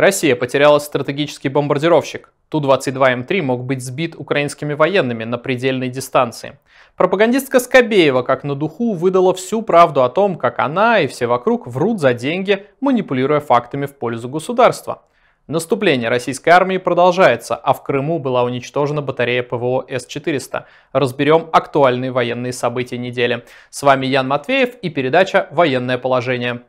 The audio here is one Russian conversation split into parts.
Россия потеряла стратегический бомбардировщик. Ту-22М3 эм мог быть сбит украинскими военными на предельной дистанции. Пропагандистка Скобеева, как на духу, выдала всю правду о том, как она и все вокруг врут за деньги, манипулируя фактами в пользу государства. Наступление российской армии продолжается, а в Крыму была уничтожена батарея ПВО С-400. Разберем актуальные военные события недели. С вами Ян Матвеев и передача «Военное положение».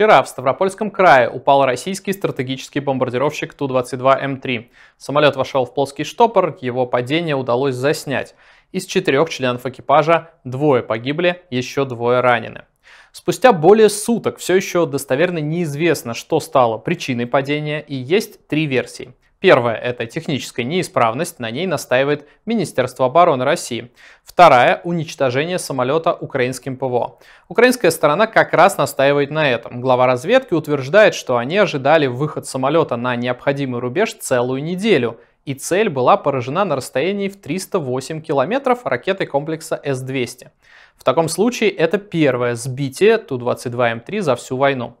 Вчера в Ставропольском крае упал российский стратегический бомбардировщик Ту-22М3. Самолет вошел в плоский штопор, его падение удалось заснять. Из четырех членов экипажа двое погибли, еще двое ранены. Спустя более суток все еще достоверно неизвестно, что стало причиной падения, и есть три версии. Первая – это техническая неисправность, на ней настаивает Министерство обороны России. Вторая – уничтожение самолета украинским ПВО. Украинская сторона как раз настаивает на этом. Глава разведки утверждает, что они ожидали выход самолета на необходимый рубеж целую неделю – и цель была поражена на расстоянии в 308 километров ракетой комплекса С-200. В таком случае это первое сбитие Ту-22М3 за всю войну.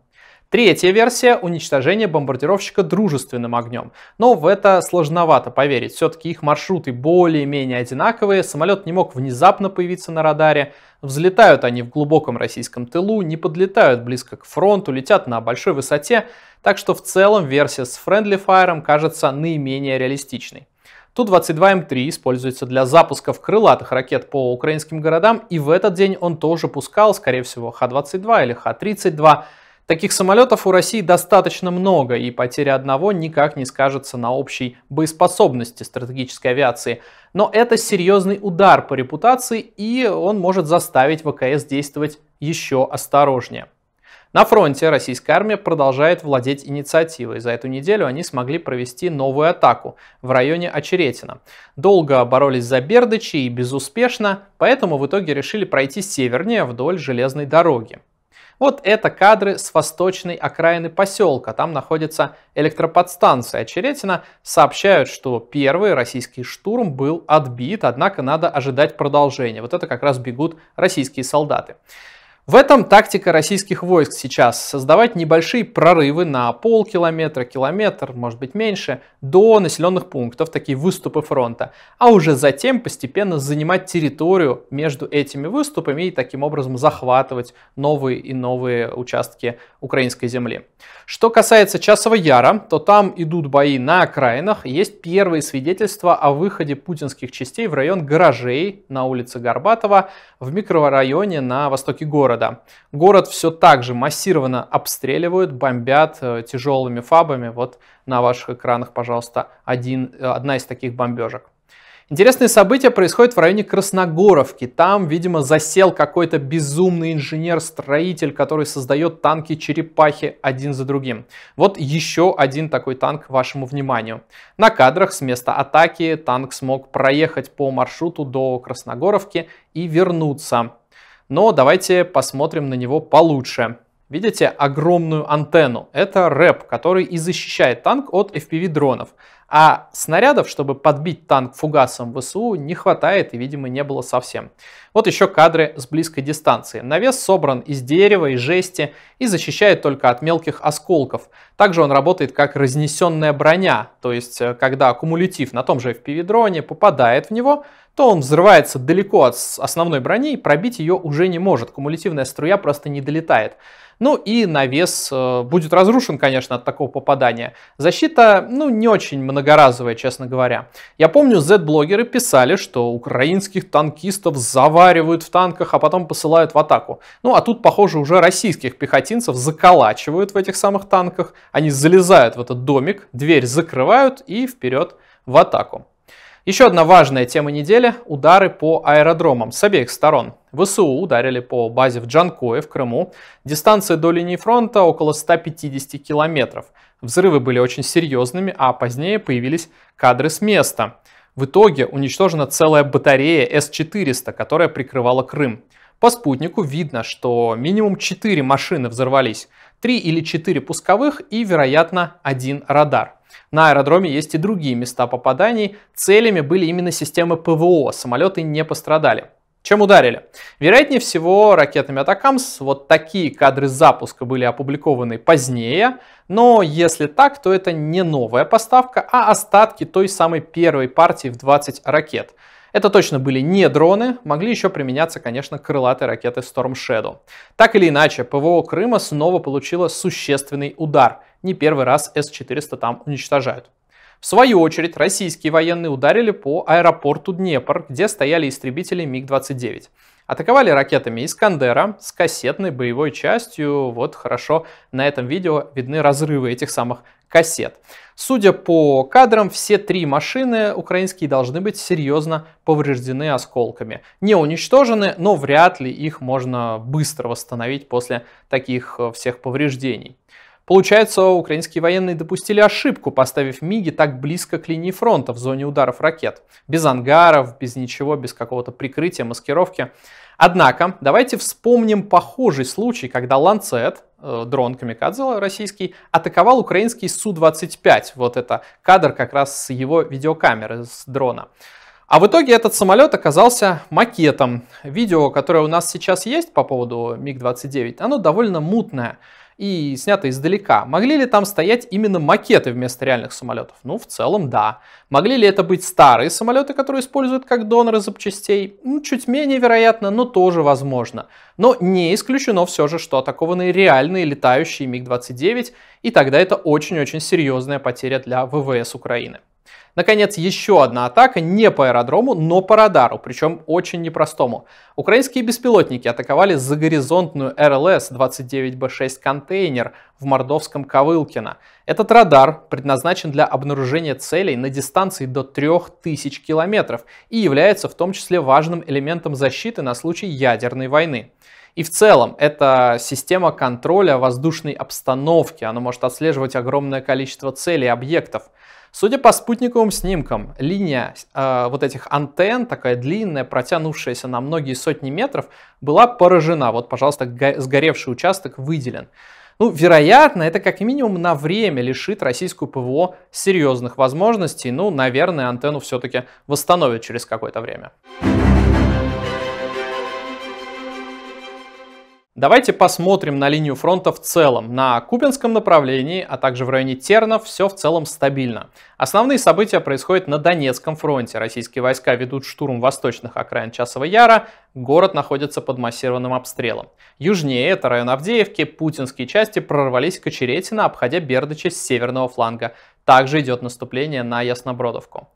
Третья версия — уничтожение бомбардировщика дружественным огнем. Но в это сложновато поверить. Все-таки их маршруты более-менее одинаковые, самолет не мог внезапно появиться на радаре, взлетают они в глубоком российском тылу, не подлетают близко к фронту, летят на большой высоте, так что в целом версия с Friendly Fire кажется наименее реалистичной. Ту-22М3 эм используется для запусков крылатых ракет по украинским городам, и в этот день он тоже пускал, скорее всего, Х-22 или Х-32, Таких самолетов у России достаточно много, и потеря одного никак не скажется на общей боеспособности стратегической авиации. Но это серьезный удар по репутации, и он может заставить ВКС действовать еще осторожнее. На фронте российская армия продолжает владеть инициативой. За эту неделю они смогли провести новую атаку в районе Очеретина. Долго боролись за Бердычи и безуспешно, поэтому в итоге решили пройти севернее вдоль железной дороги. Вот это кадры с восточной окраины поселка. Там находится электроподстанция Черетина. Сообщают, что первый российский штурм был отбит, однако надо ожидать продолжения. Вот это как раз бегут российские солдаты. В этом тактика российских войск сейчас – создавать небольшие прорывы на полкилометра, километр, может быть меньше, до населенных пунктов, такие выступы фронта, а уже затем постепенно занимать территорию между этими выступами и таким образом захватывать новые и новые участки украинской земли. Что касается Часова Яра, то там идут бои на окраинах, есть первые свидетельства о выходе путинских частей в район гаражей на улице Горбатова в микрорайоне на востоке города года. Город все так же массированно обстреливают, бомбят э, тяжелыми фабами. Вот на ваших экранах, пожалуйста, один, э, одна из таких бомбежек. Интересные события происходят в районе Красногоровки. Там, видимо, засел какой-то безумный инженер-строитель, который создает танки-черепахи один за другим. Вот еще один такой танк вашему вниманию. На кадрах с места атаки танк смог проехать по маршруту до Красногоровки и вернуться но давайте посмотрим на него получше. Видите огромную антенну? Это рэп, который и защищает танк от FPV-дронов. А снарядов, чтобы подбить танк фугасом ВСУ, не хватает и, видимо, не было совсем. Вот еще кадры с близкой дистанции. Навес собран из дерева и жести и защищает только от мелких осколков. Также он работает как разнесенная броня, то есть э, когда аккумулятив на том же FPV-дроне попадает в него, то он взрывается далеко от основной брони и пробить ее уже не может. Кумулятивная струя просто не долетает. Ну и навес э, будет разрушен, конечно, от такого попадания. Защита, ну, не очень много многоразовая, честно говоря. Я помню, Z-блогеры писали, что украинских танкистов заваривают в танках, а потом посылают в атаку. Ну, а тут, похоже, уже российских пехотинцев заколачивают в этих самых танках, они залезают в этот домик, дверь закрывают и вперед в атаку. Еще одна важная тема недели – удары по аэродромам с обеих сторон. ВСУ ударили по базе в Джанкое в Крыму. Дистанция до линии фронта около 150 километров. Взрывы были очень серьезными, а позднее появились кадры с места. В итоге уничтожена целая батарея С-400, которая прикрывала Крым. По спутнику видно, что минимум 4 машины взорвались, 3 или 4 пусковых и, вероятно, один радар. На аэродроме есть и другие места попаданий. Целями были именно системы ПВО, самолеты не пострадали. Чем ударили? Вероятнее всего, ракетами Атакамс. Вот такие кадры запуска были опубликованы позднее, но если так, то это не новая поставка, а остатки той самой первой партии в 20 ракет. Это точно были не дроны, могли еще применяться, конечно, крылатые ракеты Storm Shadow. Так или иначе, ПВО Крыма снова получило существенный удар. Не первый раз С-400 там уничтожают. В свою очередь, российские военные ударили по аэропорту Днепр, где стояли истребители МиГ-29. Атаковали ракетами Искандера с кассетной боевой частью. Вот хорошо, на этом видео видны разрывы этих самых кассет. Судя по кадрам, все три машины украинские должны быть серьезно повреждены осколками. Не уничтожены, но вряд ли их можно быстро восстановить после таких э, всех повреждений. Получается, украинские военные допустили ошибку, поставив МИГи так близко к линии фронта в зоне ударов ракет. Без ангаров, без ничего, без какого-то прикрытия, маскировки. Однако, давайте вспомним похожий случай, когда «Ланцет», Э, дрон Камикадзе российский, атаковал украинский Су-25. Вот это кадр как раз с его видеокамеры, с дрона. А в итоге этот самолет оказался макетом. Видео, которое у нас сейчас есть по поводу МиГ-29, оно довольно мутное и снято издалека. Могли ли там стоять именно макеты вместо реальных самолетов? Ну, в целом, да. Могли ли это быть старые самолеты, которые используют как доноры запчастей? Ну, чуть менее вероятно, но тоже возможно. Но не исключено все же, что атакованы реальные летающие МиГ-29, и тогда это очень-очень серьезная потеря для ВВС Украины. Наконец, еще одна атака не по аэродрому, но по радару, причем очень непростому. Украинские беспилотники атаковали загоризонтную РЛС-29Б6 контейнер в мордовском Ковылкино. Этот радар предназначен для обнаружения целей на дистанции до 3000 километров и является в том числе важным элементом защиты на случай ядерной войны. И в целом это система контроля воздушной обстановки, она может отслеживать огромное количество целей и объектов. Судя по спутниковым снимкам, линия э, вот этих антенн, такая длинная, протянувшаяся на многие сотни метров, была поражена. Вот, пожалуйста, сгоревший участок выделен. Ну, вероятно, это как минимум на время лишит российскую ПВО серьезных возможностей. Ну, наверное, антенну все-таки восстановят через какое-то время. Давайте посмотрим на линию фронта в целом. На Купинском направлении, а также в районе Тернов все в целом стабильно. Основные события происходят на Донецком фронте. Российские войска ведут штурм восточных окраин Часова Яра, город находится под массированным обстрелом. Южнее, это район Авдеевки, путинские части прорвались к Очеретино, обходя Бердыча с северного фланга. Также идет наступление на Яснобродовку.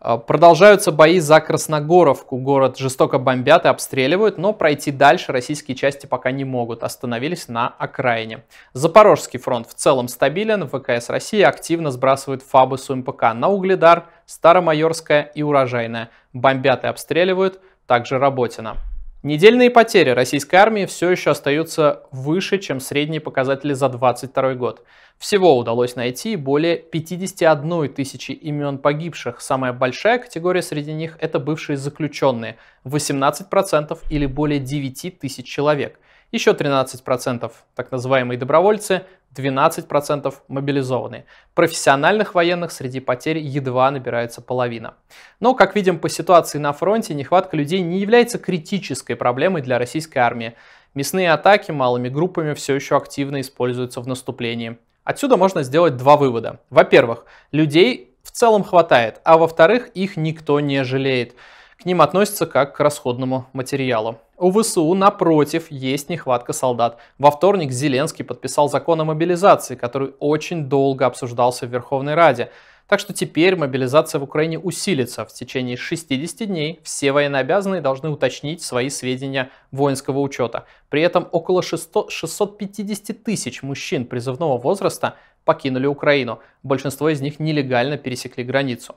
А, продолжаются бои за Красногоровку. Город жестоко бомбят и обстреливают, но пройти дальше российские части пока не могут. Остановились на окраине. Запорожский фронт в целом стабилен. ВКС России активно сбрасывает фабы с УМПК на Угледар, Старомайорская и Урожайная. Бомбят и обстреливают также Работина. Недельные потери российской армии все еще остаются выше, чем средние показатели за 2022 год. Всего удалось найти более 51 тысячи имен погибших. Самая большая категория среди них – это бывшие заключенные – 18% или более 9 тысяч человек. Еще 13% так называемые добровольцы, 12% мобилизованы. Профессиональных военных среди потерь едва набирается половина. Но, как видим по ситуации на фронте, нехватка людей не является критической проблемой для российской армии. Мясные атаки малыми группами все еще активно используются в наступлении. Отсюда можно сделать два вывода. Во-первых, людей в целом хватает, а во-вторых, их никто не жалеет. К ним относятся как к расходному материалу. У ВСУ, напротив, есть нехватка солдат. Во вторник Зеленский подписал закон о мобилизации, который очень долго обсуждался в Верховной Раде. Так что теперь мобилизация в Украине усилится. В течение 60 дней все военнообязанные должны уточнить свои сведения воинского учета. При этом около 600, 650 тысяч мужчин призывного возраста покинули Украину. Большинство из них нелегально пересекли границу.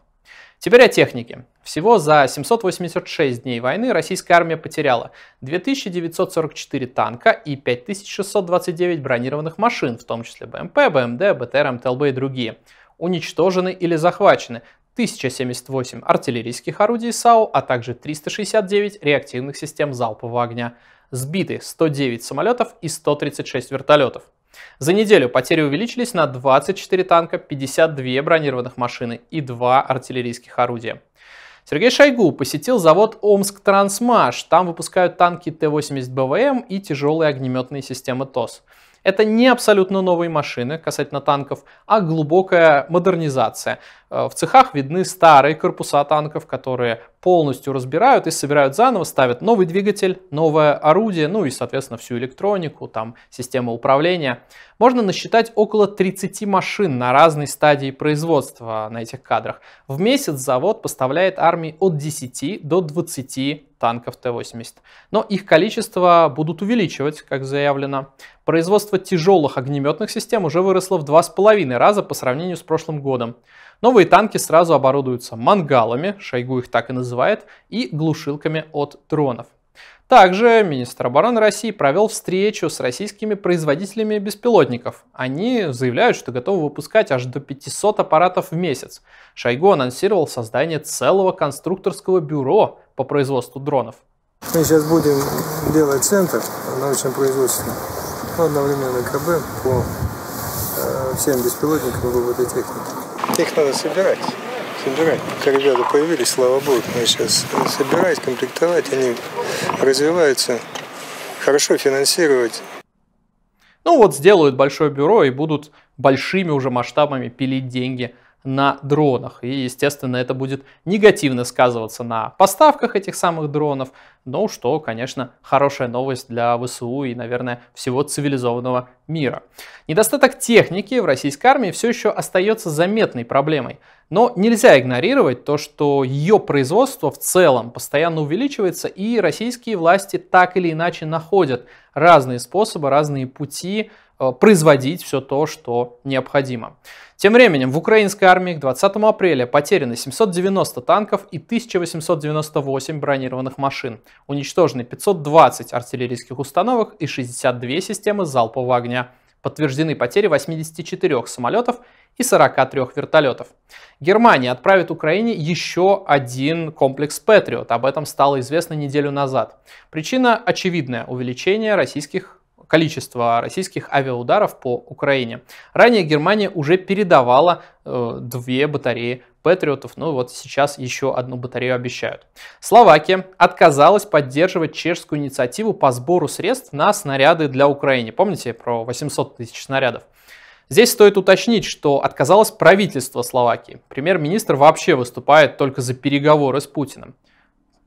Теперь о технике. Всего за 786 дней войны российская армия потеряла 2944 танка и 5629 бронированных машин, в том числе БМП, БМД, БТР, МТЛБ и другие. Уничтожены или захвачены 1078 артиллерийских орудий САУ, а также 369 реактивных систем залпового огня. Сбиты 109 самолетов и 136 вертолетов. За неделю потери увеличились на 24 танка, 52 бронированных машины и 2 артиллерийских орудия. Сергей Шойгу посетил завод Омск Трансмаш. Там выпускают танки Т-80 БВМ и тяжелые огнеметные системы ТОС. Это не абсолютно новые машины касательно танков, а глубокая модернизация. Э, в цехах видны старые корпуса танков, которые полностью разбирают и собирают заново, ставят новый двигатель, новое орудие, ну и, соответственно, всю электронику, там, систему управления. Можно насчитать около 30 машин на разной стадии производства на этих кадрах. В месяц завод поставляет армии от 10 до 20 танков Т-80. Но их количество будут увеличивать, как заявлено. Производство тяжелых огнеметных систем уже выросло в 2,5 раза по сравнению с прошлым годом. Новые танки сразу оборудуются мангалами, Шойгу их так и называет, и глушилками от дронов. Также министр обороны России провел встречу с российскими производителями беспилотников. Они заявляют, что готовы выпускать аж до 500 аппаратов в месяц. Шойгу анонсировал создание целого конструкторского бюро по производству дронов. Мы сейчас будем делать центр научного производства, одновременно КБ по э, всем беспилотникам робототехники. Их надо собирать. Собирать. Как ребята появились, слава богу, мы сейчас собирать, комплектовать, они развиваются, хорошо финансировать. Ну вот сделают большое бюро и будут большими уже масштабами пилить деньги на дронах. И, естественно, это будет негативно сказываться на поставках этих самых дронов. Ну, что, конечно, хорошая новость для ВСУ и, наверное, всего цивилизованного мира. Недостаток техники в российской армии все еще остается заметной проблемой. Но нельзя игнорировать то, что ее производство в целом постоянно увеличивается, и российские власти так или иначе находят разные способы, разные пути Э, производить все то, что необходимо. Тем временем в украинской армии к 20 апреля потеряно 790 танков и 1898 бронированных машин, уничтожены 520 артиллерийских установок и 62 системы залпового огня. Подтверждены потери 84 самолетов и 43 вертолетов. Германия отправит Украине еще один комплекс «Патриот». Об этом стало известно неделю назад. Причина очевидная – увеличение российских количество российских авиаударов по Украине. Ранее Германия уже передавала э, две батареи Патриотов, ну вот сейчас еще одну батарею обещают. Словакия отказалась поддерживать чешскую инициативу по сбору средств на снаряды для Украины. Помните про 800 тысяч снарядов? Здесь стоит уточнить, что отказалось правительство Словакии. Премьер-министр вообще выступает только за переговоры с Путиным.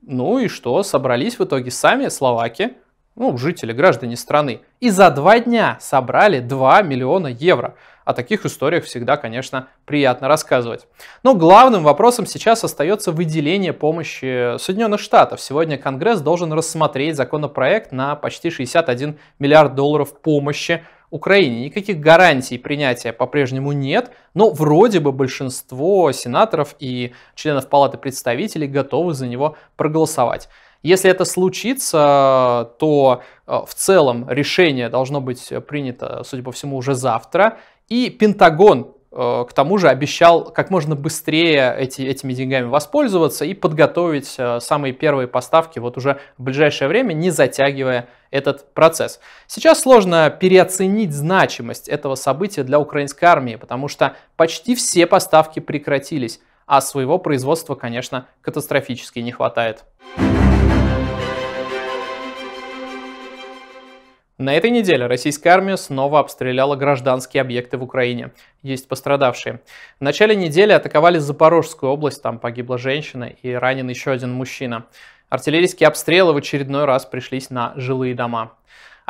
Ну и что, собрались в итоге сами словаки, ну, жители, граждане страны. И за два дня собрали 2 миллиона евро. О таких историях всегда, конечно, приятно рассказывать. Но главным вопросом сейчас остается выделение помощи Соединенных Штатов. Сегодня Конгресс должен рассмотреть законопроект на почти 61 миллиард долларов помощи Украине. Никаких гарантий принятия по-прежнему нет, но вроде бы большинство сенаторов и членов Палаты представителей готовы за него проголосовать. Если это случится, то э, в целом решение должно быть принято, судя по всему, уже завтра. И Пентагон э, к тому же обещал как можно быстрее эти, этими деньгами воспользоваться и подготовить э, самые первые поставки вот уже в ближайшее время, не затягивая этот процесс. Сейчас сложно переоценить значимость этого события для украинской армии, потому что почти все поставки прекратились, а своего производства, конечно, катастрофически не хватает. На этой неделе российская армия снова обстреляла гражданские объекты в Украине. Есть пострадавшие. В начале недели атаковали Запорожскую область, там погибла женщина и ранен еще один мужчина. Артиллерийские обстрелы в очередной раз пришлись на жилые дома.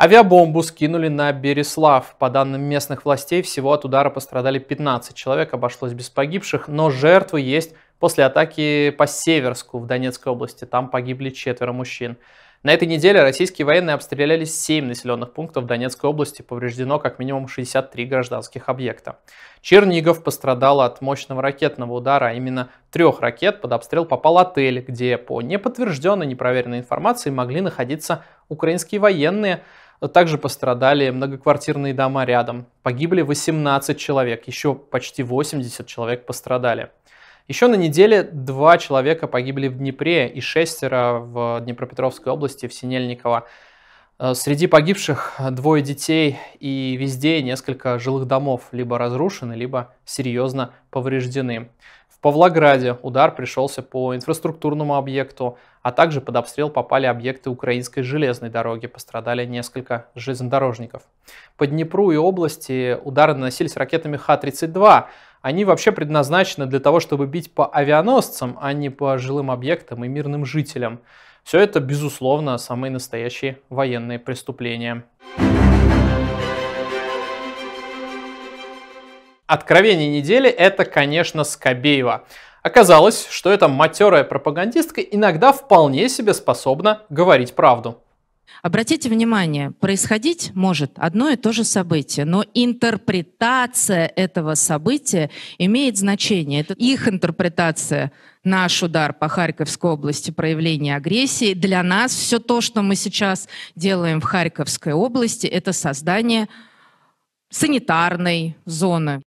Авиабомбу скинули на Береслав. По данным местных властей, всего от удара пострадали 15 человек, обошлось без погибших, но жертвы есть после атаки по Северску в Донецкой области. Там погибли четверо мужчин. На этой неделе российские военные обстреляли 7 населенных пунктов в Донецкой области, повреждено как минимум 63 гражданских объекта. Чернигов пострадал от мощного ракетного удара, а именно трех ракет под обстрел попал отель, где по неподтвержденной, непроверенной информации могли находиться украинские военные, также пострадали многоквартирные дома рядом. Погибли 18 человек, еще почти 80 человек пострадали. Еще на неделе два человека погибли в Днепре и шестеро в Днепропетровской области в Синельниково. Э, среди погибших двое детей и везде несколько жилых домов либо разрушены, либо серьезно повреждены. В Павлограде удар пришелся по инфраструктурному объекту, а также под обстрел попали объекты украинской железной дороги, пострадали несколько железнодорожников. По Днепру и области удары наносились ракетами Х-32, они вообще предназначены для того, чтобы бить по авианосцам, а не по жилым объектам и мирным жителям. Все это, безусловно, самые настоящие военные преступления. Откровение недели – это, конечно, Скобеева. Оказалось, что эта матерая пропагандистка иногда вполне себе способна говорить правду. Обратите внимание, происходить может одно и то же событие, но интерпретация этого события имеет значение. Это их интерпретация наш удар по Харьковской области, проявление агрессии. Для нас все то, что мы сейчас делаем в Харьковской области, это создание санитарной зоны.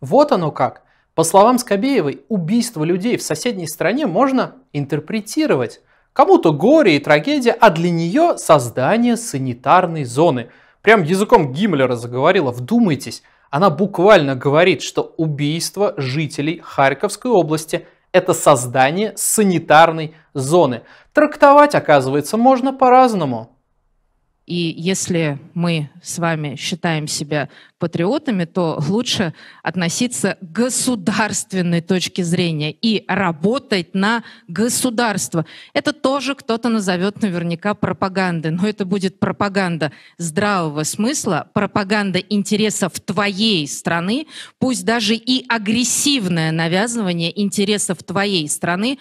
Вот оно как. По словам Скобеевой, убийство людей в соседней стране можно интерпретировать. Кому-то горе и трагедия, а для нее создание санитарной зоны. Прям языком Гиммлера заговорила, вдумайтесь. Она буквально говорит, что убийство жителей Харьковской области – это создание санитарной зоны. Трактовать, оказывается, можно по-разному. И если мы с вами считаем себя патриотами, то лучше относиться к государственной точке зрения и работать на государство. Это тоже кто-то назовет наверняка пропагандой, но это будет пропаганда здравого смысла, пропаганда интересов твоей страны, пусть даже и агрессивное навязывание интересов твоей страны.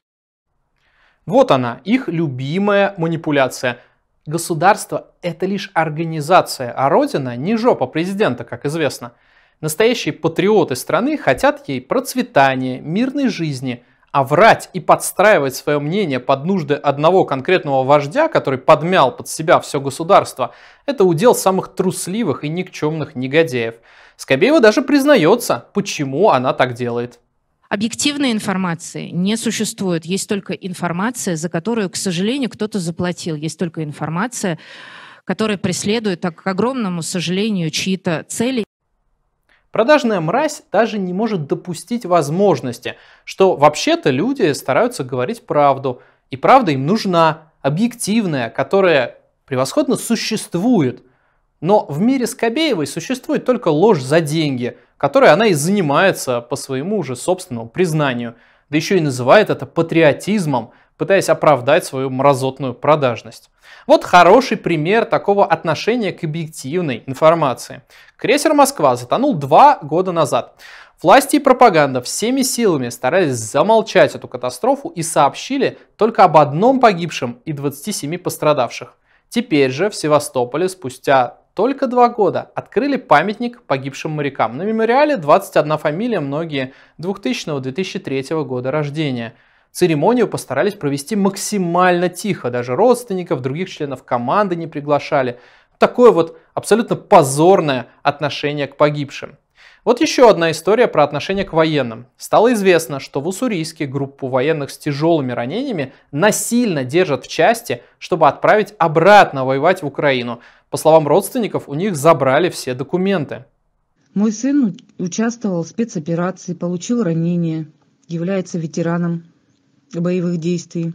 Вот она, их любимая манипуляция – Государство – это лишь организация, а родина – не жопа президента, как известно. Настоящие патриоты страны хотят ей процветания, мирной жизни, а врать и подстраивать свое мнение под нужды одного конкретного вождя, который подмял под себя все государство, это удел самых трусливых и никчемных негодяев. Скобеева даже признается, почему она так делает. Объективной информации не существует. Есть только информация, за которую, к сожалению, кто-то заплатил. Есть только информация, которая преследует, так, к огромному сожалению, чьи-то цели. Продажная мразь даже не может допустить возможности, что вообще-то люди стараются говорить правду, и правда им нужна, объективная, которая превосходно существует. Но в мире Скобеевой существует только ложь за деньги – которой она и занимается по своему уже собственному признанию, да еще и называет это патриотизмом, пытаясь оправдать свою мразотную продажность. Вот хороший пример такого отношения к объективной информации. Крейсер «Москва» затонул два года назад. Власти и пропаганда всеми силами старались замолчать эту катастрофу и сообщили только об одном погибшем и 27 пострадавших. Теперь же в Севастополе спустя только два года открыли памятник погибшим морякам. На мемориале 21 фамилия, многие 2000-2003 года рождения. Церемонию постарались провести максимально тихо, даже родственников, других членов команды не приглашали. Такое вот абсолютно позорное отношение к погибшим. Вот еще одна история про отношение к военным. Стало известно, что в Уссурийске группу военных с тяжелыми ранениями насильно держат в части, чтобы отправить обратно воевать в Украину. По словам родственников, у них забрали все документы. Мой сын участвовал в спецоперации, получил ранение, является ветераном боевых действий.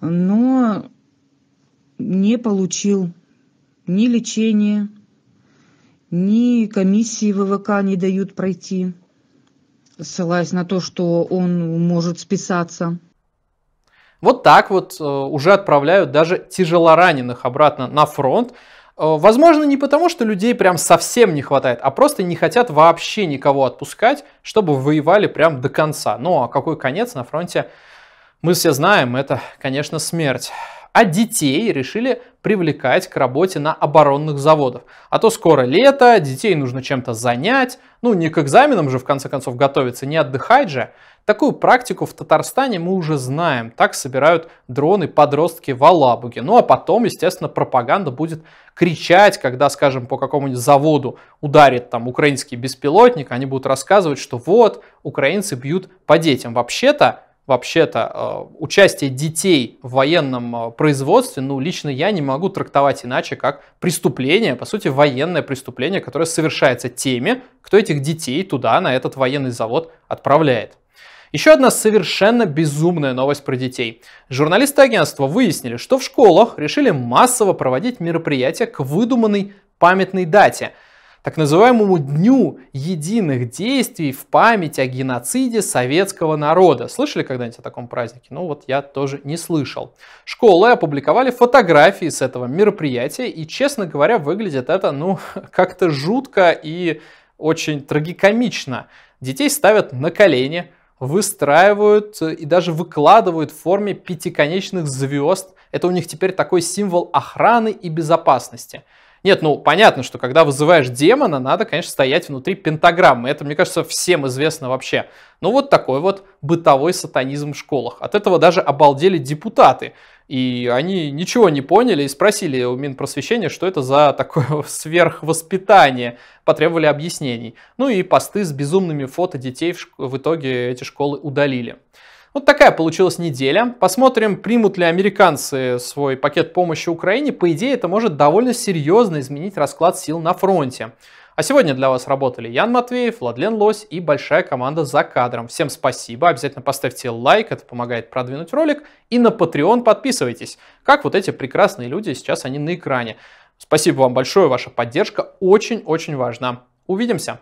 Но не получил ни лечения, ни комиссии ВВК не дают пройти, ссылаясь на то, что он может списаться. Вот так вот э, уже отправляют даже тяжелораненых обратно на фронт. Э, возможно, не потому, что людей прям совсем не хватает, а просто не хотят вообще никого отпускать, чтобы воевали прям до конца. Ну а какой конец на фронте, мы все знаем, это, конечно, смерть. А детей решили привлекать к работе на оборонных заводах. А то скоро лето, детей нужно чем-то занять. Ну, не к экзаменам же, в конце концов, готовиться, не отдыхать же. Такую практику в Татарстане мы уже знаем. Так собирают дроны подростки в Алабуге. Ну а потом, естественно, пропаганда будет кричать, когда, скажем, по какому-нибудь заводу ударит там украинский беспилотник, они будут рассказывать, что вот, украинцы бьют по детям. Вообще-то вообще-то э, участие детей в военном э, производстве, ну, лично я не могу трактовать иначе, как преступление, по сути, военное преступление, которое совершается теми, кто этих детей туда, на этот военный завод отправляет. Еще одна совершенно безумная новость про детей. Журналисты агентства выяснили, что в школах решили массово проводить мероприятия к выдуманной памятной дате – так называемому Дню единых действий в память о геноциде советского народа. Слышали когда-нибудь о таком празднике? Ну вот я тоже не слышал. Школы опубликовали фотографии с этого мероприятия, и, честно говоря, выглядит это, ну, как-то жутко и очень трагикомично. Детей ставят на колени, выстраивают и даже выкладывают в форме пятиконечных звезд. Это у них теперь такой символ охраны и безопасности. Нет, ну понятно, что когда вызываешь демона, надо, конечно, стоять внутри пентаграммы. Это, мне кажется, всем известно вообще. Ну вот такой вот бытовой сатанизм в школах. От этого даже обалдели депутаты. И они ничего не поняли и спросили у Минпросвещения, что это за такое сверхвоспитание. Потребовали объяснений. Ну и посты с безумными фото детей в, в итоге эти школы удалили. Вот такая получилась неделя. Посмотрим, примут ли американцы свой пакет помощи Украине. По идее, это может довольно серьезно изменить расклад сил на фронте. А сегодня для вас работали Ян Матвеев, Владлен Лось и большая команда за кадром. Всем спасибо, обязательно поставьте лайк, это помогает продвинуть ролик. И на Patreon подписывайтесь, как вот эти прекрасные люди, сейчас они на экране. Спасибо вам большое, ваша поддержка очень-очень важна. Увидимся!